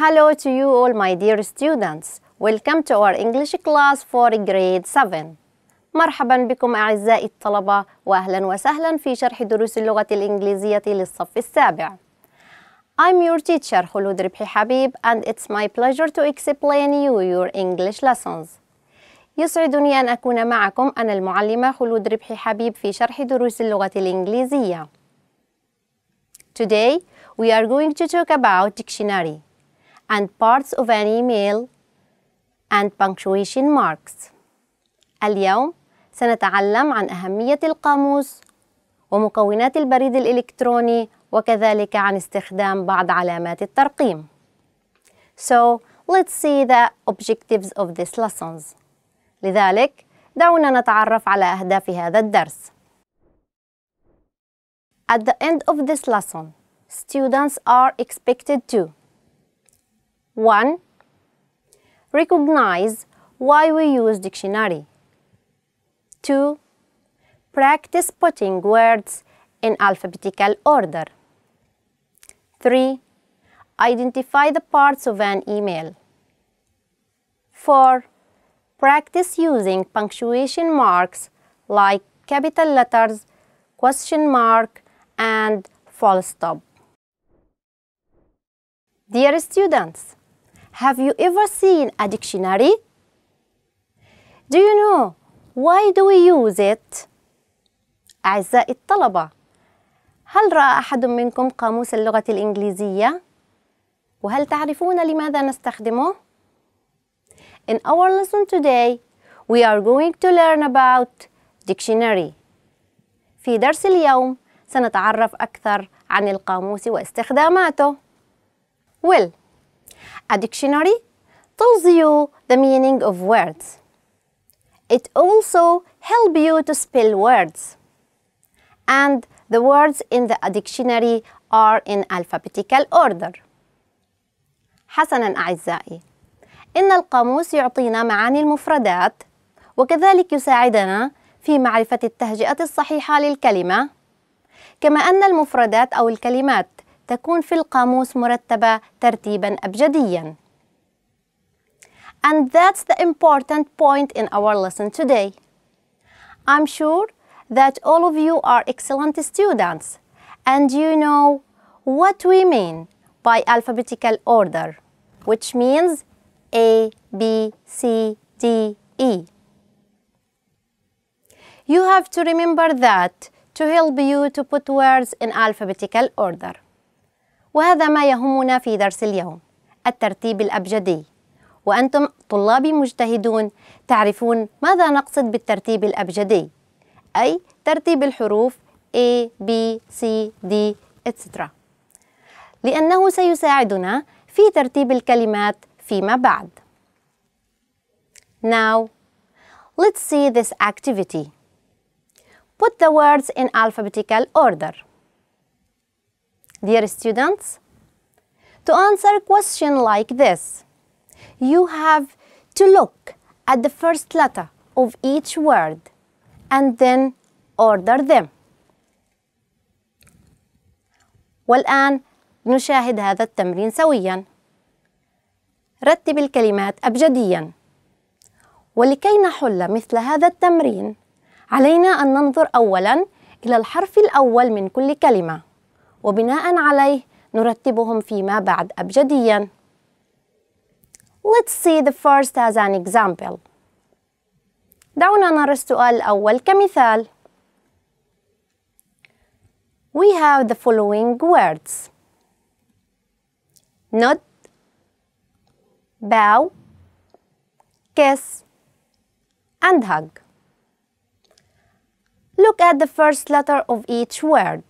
Hello to you all my dear students. Welcome to our English class for grade 7. مرحبا بكم أعزائي الطلبة وأهلا وسهلا في شرح دروس اللغة الإنجليزية للصف السابع. I'm your teacher خلود ربحي حبيب and it's my pleasure to explain you your English lessons. يسعدني أن أكون معكم أنا المعلمة خلود ربحي حبيب في شرح دروس اللغة الإنجليزية. Today we are going to talk about dictionary. and parts of an email and punctuation marks. اليوم سنتعلم عن أهمية القاموس ومكونات البريد الإلكتروني وكذلك عن استخدام بعض علامات الترقيم. So, let's see the objectives of this lessons. لذلك دعونا نتعرف على أهداف هذا الدرس. At the end of this lesson, students are expected to 1. Recognize why we use dictionary. 2. Practice putting words in alphabetical order. 3. Identify the parts of an email. 4. Practice using punctuation marks like capital letters, question mark, and full stop. Dear students, Have you ever seen a dictionary? Do you know why do we use it? أعزائي الطلبة هل رأى أحد منكم قاموس اللغة الإنجليزية؟ وهل تعرفون لماذا نستخدمه؟ In our lesson today, we are going to learn about dictionary. في درس اليوم سنتعرف أكثر عن القاموس واستخداماته. Well, A dictionary tells you the meaning of words. It also helps you to spell words. And the words in the dictionary are in alphabetical order. حسناً أعزائي، إن القاموس يعطينا معاني المفردات وكذلك يساعدنا في معرفة التهجئة الصحيحة للكلمة كما أن المفردات أو الكلمات تكون في القاموس مرتبة ترتيبا أبجديا. And that's the important point in our lesson today. I'm sure that all of you are excellent students and you know what we mean by alphabetical order, which means A, B, C, D, E. You have to remember that to help you to put words in alphabetical order. وهذا ما يهمنا في درس اليوم الترتيب الأبجدي وأنتم طلابي مجتهدون تعرفون ماذا نقصد بالترتيب الأبجدي أي ترتيب الحروف A, B, C, D, etc لأنه سيساعدنا في ترتيب الكلمات فيما بعد Now, let's see this activity. Put the words in alphabetical order. Dear students, to answer a question like this, you have to look at the first letter of each word and then order them. والآن نشاهد هذا التمرين سويا. رتب الكلمات أبجديا. ولكي نحل مثل هذا التمرين، علينا أن ننظر أولا إلى الحرف الأول من كل كلمة. وبناء عليه نرتبهم فيما بعد أبجدياً. Let's see the first as an example. دعونا نرى السؤال الأول كمثال. We have the following words. Nod, bow, kiss, and hug. Look at the first letter of each word.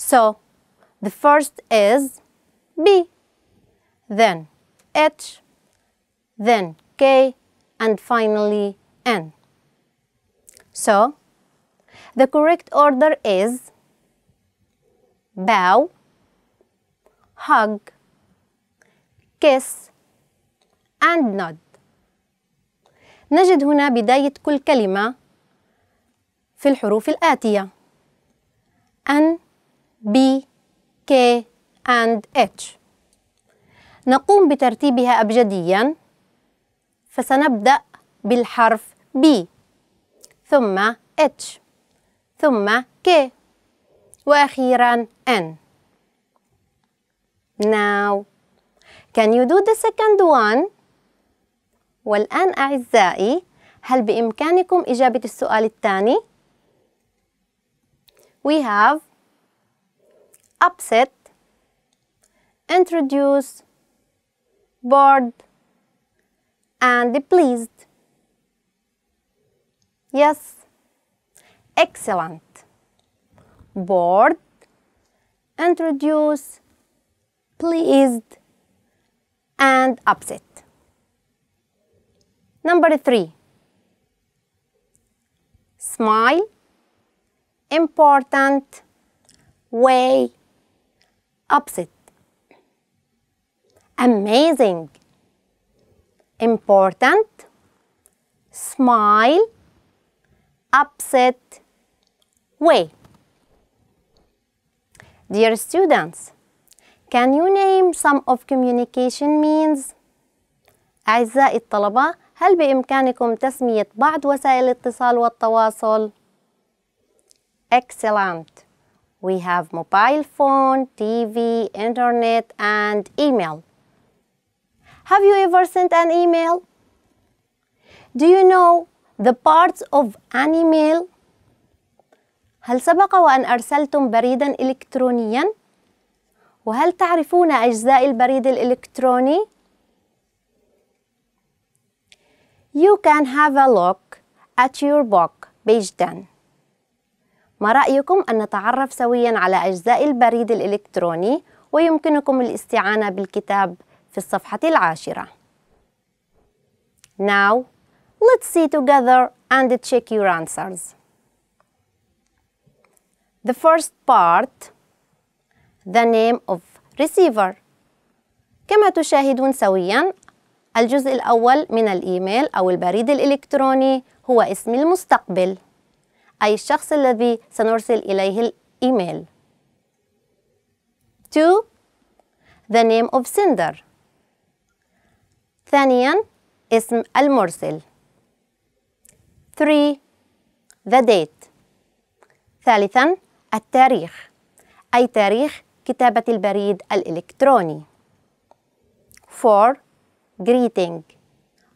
So the first is B, then H, then K, and finally N. So the correct order is bow, hug, kiss, and nod. نجد هنا بداية كل كلمة في الحروف الآتية N. B, K and H نقوم بترتيبها أبجديا فسنبدأ بالحرف B ثم H ثم K وأخيرا N Now Can you do the second one? والآن أعزائي هل بإمكانكم إجابة السؤال الثاني؟ We have upset, introduced, bored, and pleased. Yes, excellent. Bored, introduced, pleased, and upset. Number three, smile, important, way, upset amazing important smile upset way Dear students, can you name some of communication means? أعزائي الطلبة، هل بإمكانكم تسمية بعض وسائل الاتصال والتواصل؟ Excellent! We have mobile phone, TV, internet, and email. Have you ever sent an email? Do you know the parts of an email? هل سبق وأن أرسلتم بريدا إلكترونيا؟ وهل تعرفون أجزاء البريد الإلكتروني؟ You can have a look at your book, page 10. ما رأيكم أن نتعرف سويا على أجزاء البريد الإلكتروني ويمكنكم الاستعانة بالكتاب في الصفحة العاشرة. Now, let's see together and check your answers. The first part, the name of receiver. كما تشاهدون سويا الجزء الأول من الإيميل أو البريد الإلكتروني هو اسم المستقبل. أي الشخص الذي سنرسل إليه الإيميل. 2. The name of sender. ثانياً اسم المرسل. 3. The date. ثالثاً التاريخ أي تاريخ كتابة البريد الإلكتروني. 4. Greeting.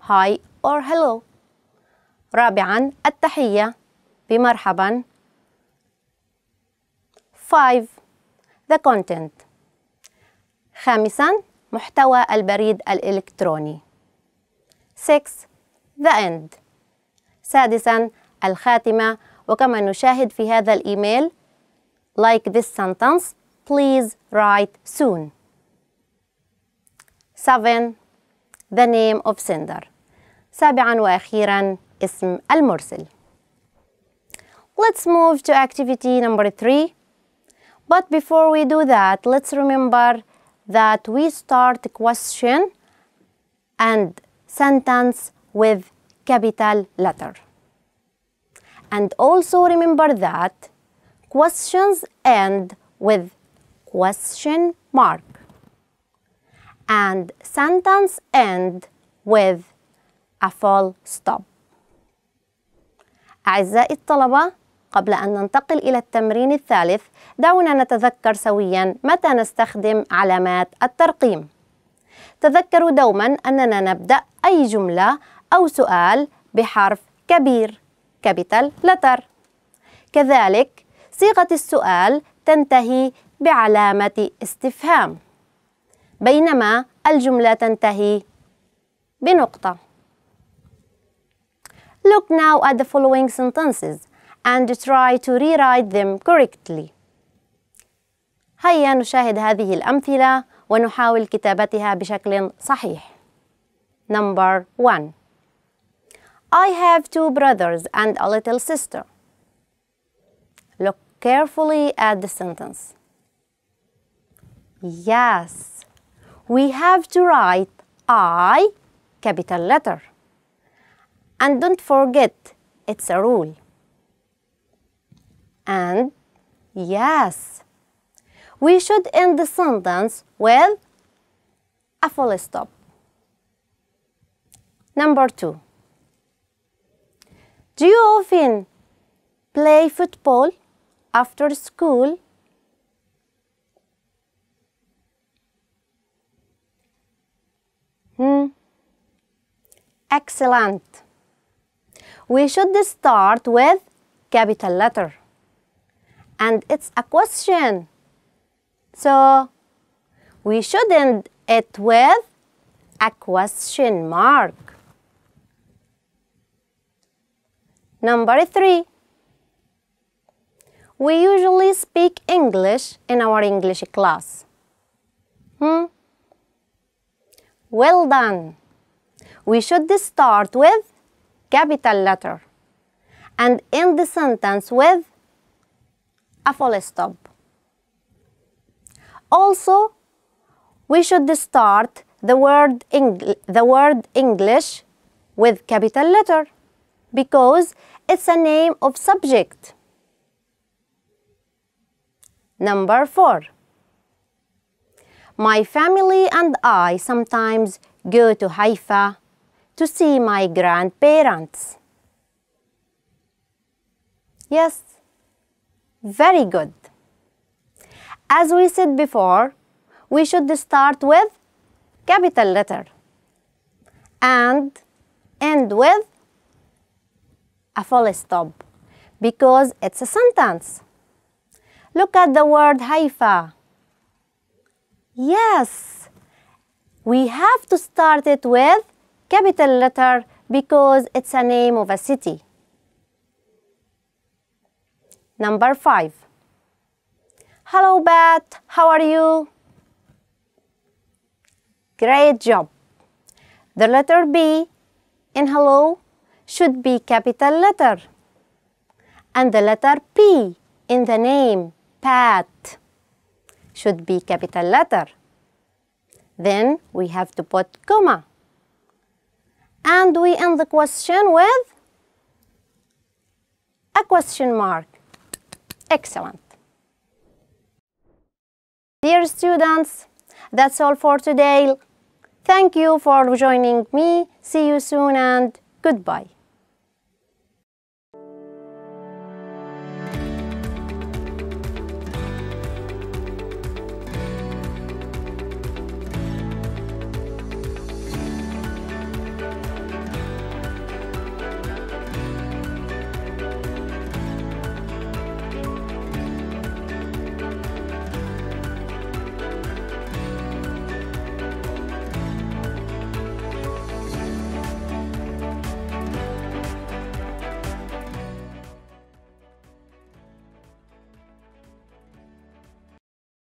Hi or hello. رابعاً التحية بمرحبا 5 the content خامسا محتوى البريد الإلكتروني 6 the end سادسا الخاتمة وكما نشاهد في هذا الإيميل like this sentence please write soon 7 the name of sender سابعا وأخيرا اسم المرسل Let's move to activity number three. But before we do that, let's remember that we start the question and sentence with capital letter. And also remember that questions end with question mark and sentence end with a full stop. أعزائي الطلبة قبل أن ننتقل إلى التمرين الثالث دعونا نتذكر سويا متى نستخدم علامات الترقيم تذكروا دوما أننا نبدأ أي جملة أو سؤال بحرف كبير كابيتال لتر كذلك صيغة السؤال تنتهي بعلامة استفهام بينما الجملة تنتهي بنقطة Look now at the following sentences and try to rewrite them correctly. هيا نشاهد هذه الأمثلة ونحاول كتابتها بشكل صحيح. Number 1 I have two brothers and a little sister. Look carefully at the sentence. Yes, we have to write I capital letter. And don't forget, it's a rule and yes. We should end the sentence with a full stop. Number two. Do you often play football after school? Hmm. Excellent. We should start with capital letter and it's a question. So we should end it with a question mark. Number three. We usually speak English in our English class. Hmm? Well done. We should start with capital letter and end the sentence with a full stop. Also, we should start the word, Engl the word English with capital letter because it's a name of subject. Number 4. My family and I sometimes go to Haifa to see my grandparents. Yes, very good. As we said before, we should start with capital letter and end with a full stop because it's a sentence. Look at the word Haifa. Yes, we have to start it with capital letter because it's a name of a city. Number 5. Hello, Beth. How are you? Great job. The letter B in hello should be capital letter. And the letter P in the name Pat should be capital letter. Then we have to put comma. And we end the question with a question mark excellent. Dear students, that's all for today. Thank you for joining me. See you soon and goodbye.